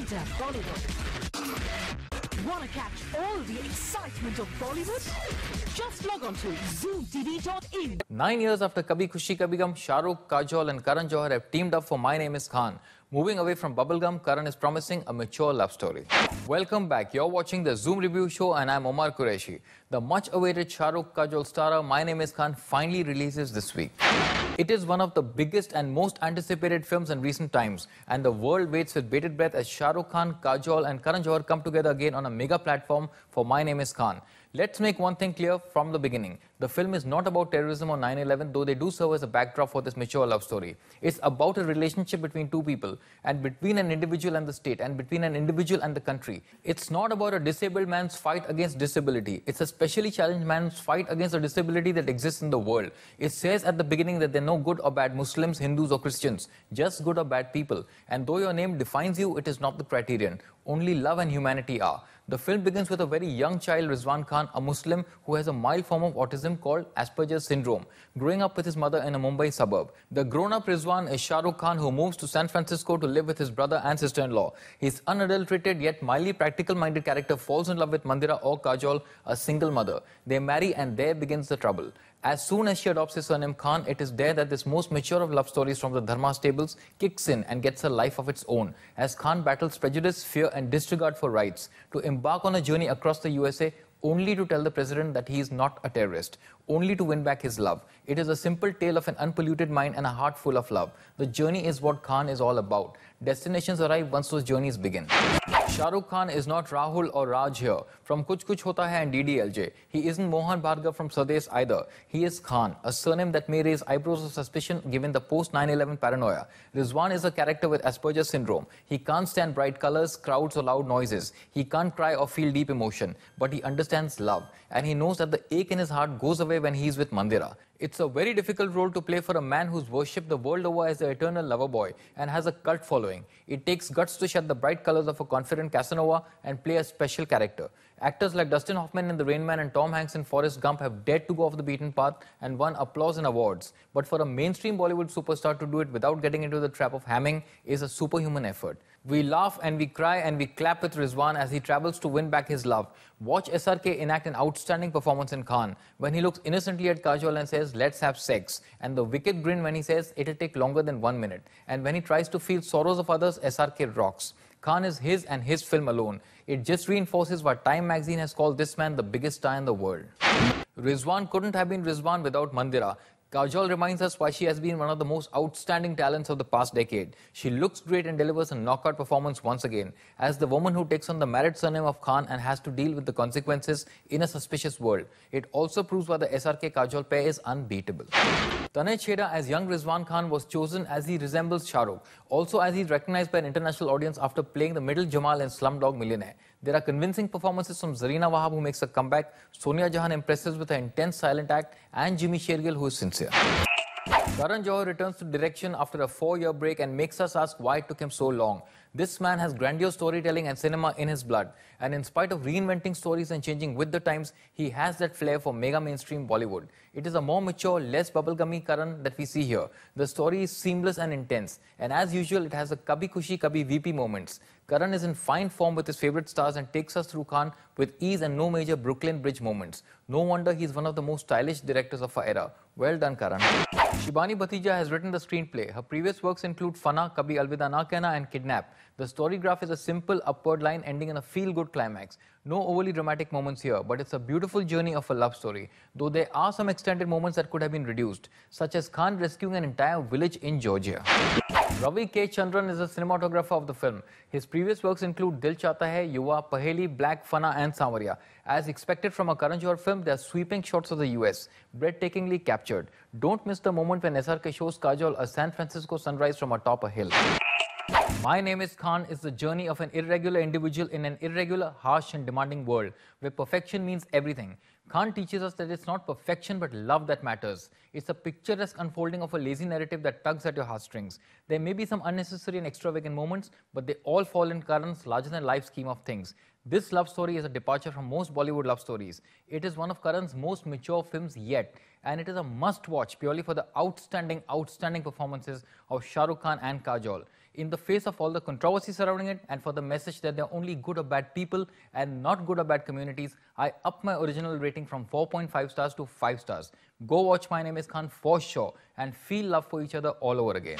Enter Bollywood. Wanna catch all the excitement of Bollywood? Just log on to zoomtv.in. Nine years after Kabhi Khushi Kabhi Gum, Shah Rukh, Kajol and Karan Johar have teamed up for My Name is Khan. Moving away from bubblegum, Karan is promising a mature love story. Welcome back. You're watching the Zoom Review Show and I'm Omar Qureshi. The much-awaited Shah Rukh Kajol star My Name is Khan finally releases this week. It is one of the biggest and most anticipated films in recent times and the world waits with bated breath as Shah Rukh Khan, Kajol and Karan Johar come together again on a mega platform for My Name is Khan. Let's make one thing clear from the beginning. The film is not about terrorism or 9 11, though they do serve as a backdrop for this mature love story. It's about a relationship between two people, and between an individual and the state, and between an individual and the country. It's not about a disabled man's fight against disability. It's a specially challenged man's fight against a disability that exists in the world. It says at the beginning that there are no good or bad Muslims, Hindus, or Christians, just good or bad people. And though your name defines you, it is not the criterion. Only love and humanity are. The film begins with a very young child, Rizwan Khan, a Muslim who has a mild form of autism called Asperger's syndrome, growing up with his mother in a Mumbai suburb. The grown up Rizwan is Shah Rukh Khan, who moves to San Francisco to live with his brother and sister in law. His unadulterated yet mildly practical minded character falls in love with Mandira or Kajol, a single mother. They marry and there begins the trouble. As soon as she adopts his surname Khan, it is there that this most mature of love stories from the Dharma stables kicks in and gets a life of its own. As Khan battles prejudice, fear, and disregard for rights to embark on a journey across the USA only to tell the president that he is not a terrorist, only to win back his love. It is a simple tale of an unpolluted mind and a heart full of love. The journey is what Khan is all about. Destinations arrive once those journeys begin. Shahrukh Khan is not Rahul or Raj here from Kuch Kuch Hota Hai and DDLJ. He isn't Mohan Bhargav from Sades either. He is Khan, a surname that may raise eyebrows of suspicion given the post 9 11 paranoia. Rizwan is a character with Asperger's syndrome. He can't stand bright colors, crowds, or loud noises. He can't cry or feel deep emotion, but he understands love. And he knows that the ache in his heart goes away when he's with Mandira. It's a very difficult role to play for a man who's worshipped the world over as the eternal lover boy and has a cult following. It takes guts to shed the bright colors of a confident Casanova and play a special character. Actors like Dustin Hoffman in The Rain Man and Tom Hanks in Forrest Gump have dared to go off the beaten path and won applause and awards. But for a mainstream Bollywood superstar to do it without getting into the trap of hamming is a superhuman effort. We laugh and we cry and we clap with Rizwan as he travels to win back his love. Watch SRK enact an outstanding performance in Khan when he looks innocently at Kajol and says, Let's have sex. And the wicked grin when he says, It'll take longer than one minute. And when he tries to feel sorrows of others, SRK rocks. Khan is his and his film alone. It just reinforces what Time magazine has called this man the biggest star in the world. Rizwan couldn't have been Rizwan without Mandira. Kajol reminds us why she has been one of the most outstanding talents of the past decade. She looks great and delivers a knockout performance once again. As the woman who takes on the married surname of Khan and has to deal with the consequences in a suspicious world, it also proves why the SRK Kajol pair is unbeatable. Tanay Chheda as young Rizwan Khan was chosen as he resembles Shahrukh. also as he is recognized by an international audience after playing the middle Jamal in Slumdog Millionaire. There are convincing performances from Zarina Wahab who makes a comeback, Sonia Jahan impresses with her intense silent act, and Jimmy Shergill who is sincere. Valencia. Karan Johar returns to direction after a four-year break and makes us ask why it took him so long. This man has grandiose storytelling and cinema in his blood. And in spite of reinventing stories and changing with the times, he has that flair for mega mainstream Bollywood. It is a more mature, less bubblegummy Karan that we see here. The story is seamless and intense. And as usual, it has the Kabhi Kushi Kabhi VP moments. Karan is in fine form with his favorite stars and takes us through Khan with ease and no major Brooklyn Bridge moments. No wonder he's one of the most stylish directors of our era. Well done, Karan. Shibani Bhatija has written the screenplay. Her previous works include Fana, Kabhi Alvida Na Kehna and Kidnap. The story graph is a simple upward line ending in a feel-good climax. No overly dramatic moments here, but it's a beautiful journey of a love story, though there are some extended moments that could have been reduced, such as Khan rescuing an entire village in Georgia. Ravi K. Chandran is the cinematographer of the film. His previous works include Dil Chata Hai, Yuva, Paheli, Black Fana and Samaria. As expected from a Karan Johar film, there are sweeping shots of the US, breathtakingly captured. Don't miss the moment when SRK shows Kajol a San Francisco sunrise from atop a hill. My Name is Khan is the journey of an irregular individual in an irregular, harsh and demanding world where perfection means everything. Kant teaches us that it's not perfection but love that matters. It's a picturesque unfolding of a lazy narrative that tugs at your heartstrings. There may be some unnecessary and extravagant moments, but they all fall in Karan's larger than life scheme of things. This love story is a departure from most Bollywood love stories. It is one of Karan's most mature films yet, and it is a must watch purely for the outstanding, outstanding performances of Shah Rukh Khan and Kajol. In the face of all the controversy surrounding it, and for the message that they're only good or bad people and not good or bad communities, I up my original rating rating from 4.5 stars to 5 stars. Go watch My Name is Khan for sure and feel love for each other all over again.